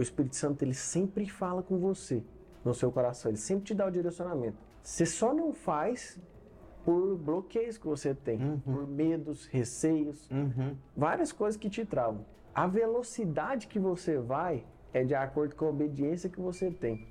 o Espírito Santo ele sempre fala com você no seu coração, ele sempre te dá o direcionamento. Você só não faz por bloqueios que você tem, uhum. por medos, receios, uhum. várias coisas que te travam. A velocidade que você vai é de acordo com a obediência que você tem.